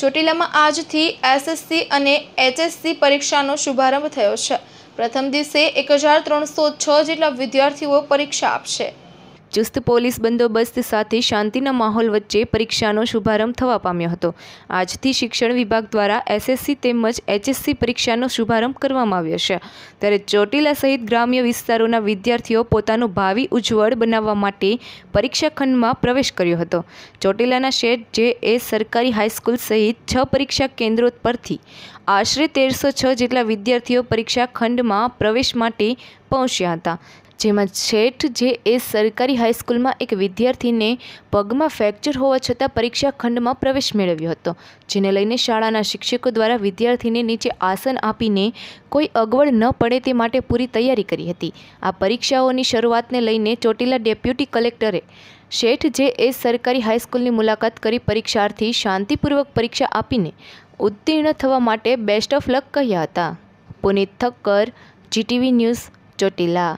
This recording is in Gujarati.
ચોટીલામાં આજથી એસએસસી અને એચએસસી પરીક્ષાનો શુભારંભ થયો છે પ્રથમ દિવસે એક હજાર ત્રણસો છ જેટલા વિદ્યાર્થીઓ પરીક્ષા આપશે ચુસ્ત પોલીસ બંદોબસ્ત સાથે શાંતિના માહોલ વચ્ચે પરીક્ષાનો શુભારંભ થવા પામ્યો હતો આજથી શિક્ષણ વિભાગ દ્વારા એસએસસી તેમજ એચએસસી પરીક્ષાનો શુભારંભ કરવામાં આવ્યો છે ત્યારે ચોટીલા સહિત ગ્રામ્ય વિસ્તારોના વિદ્યાર્થીઓ પોતાનું ભાવિ ઉજ્જવળ બનાવવા માટે પરીક્ષા ખંડમાં પ્રવેશ કર્યો હતો ચોટીલાના શેઠ જે એ સરકારી હાઈસ્કૂલ સહિત છ પરીક્ષા કેન્દ્રો પરથી આશરે તેરસો છ જેટલા વિદ્યાર્થીઓ પરીક્ષા ખંડમાં પ્રવેશ માટે પહોંચ્યા હતા જેમાં શેઠ જે એ સરકારી હાઈસ્કૂલમાં એક વિદ્યાર્થીને પગમાં ફ્રેક્ચર હોવા છતાં પરીક્ષા ખંડમાં પ્રવેશ મેળવ્યો હતો જેને લઈને શાળાના શિક્ષકો દ્વારા વિદ્યાર્થીને નીચે આસન આપીને કોઈ અગવડ ન પડે તે માટે પૂરી તૈયારી કરી હતી આ પરીક્ષાઓની શરૂઆતને લઈને ચોટીલા ડેપ્યુટી કલેક્ટરે શેઠ જે એ સરકારી હાઈસ્કૂલની મુલાકાત કરી પરીક્ષાર્થી શાંતિપૂર્વક પરીક્ષા આપીને ઉત્તીર્ણ થવા માટે બેસ્ટ ઓફ લક કહ્યા હતા પુનિત થક્કર જીટીવી ન્યૂઝ ચોટીલા